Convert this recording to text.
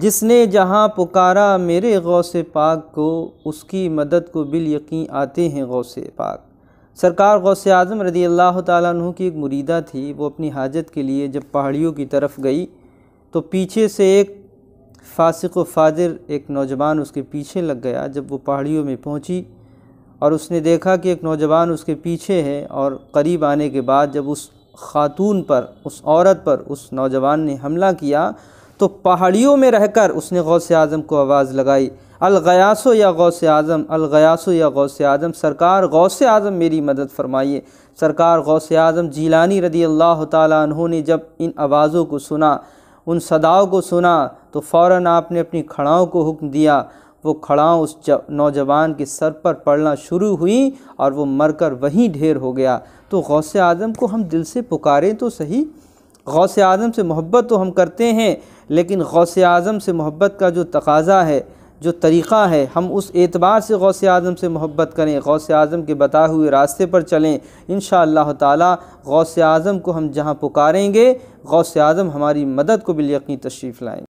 जिसने जहाँ पुकारा मेरे से पाक को उसकी मदद को बिल यकीन आते हैं से पाक सरकार से आज़म रदी अल्लाह तु की एक मुरीदा थी वो अपनी हाजत के लिए जब पहाड़ियों की तरफ गई तो पीछे से एक फासिक व फाजिर एक नौजवान उसके पीछे लग गया जब वो पहाड़ियों में पहुंची और उसने देखा कि एक नौजवान उसके पीछे है और करीब आने के बाद जब उस खातून पर उस औरत पर उस नौजवान ने हमला किया तो पहाड़ियों में रहकर उसने से आज़म को आवाज़ लगाई अलगयासो या से आज़म अलगयासो या से आज़म सरकार से आज़म मेरी मदद फरमाइए सरकार से आज़म जीलानी रदी अल्लाह तु ने जब इन आवाज़ों को सुना उन सदाओं को सुना तो फ़ौर आपने अपनी खड़ाओं को हुक्म दिया वो खड़ाओं उस नौजवान के सर पर पड़ना शुरू हुई और वो मरकर वहीं ढेर हो गया तो से आज़म को हम दिल से पुकारें तो सही गौस आज़म से मोहब्बत तो हम करते हैं लेकिन गौस आज़म से मोहब्बत का जो तकाज़ा है जो तरीक़ा है हम उस एतबार से गौस आज़म से मोहब्बत करें गौस आज़म के बताए हुए रास्ते पर चलें इन शह तौस आज़म को हम जहाँ पुकारेंगे गौस आज़म हमारी मदद को बिल यकीन तशरीफ़ लाएँ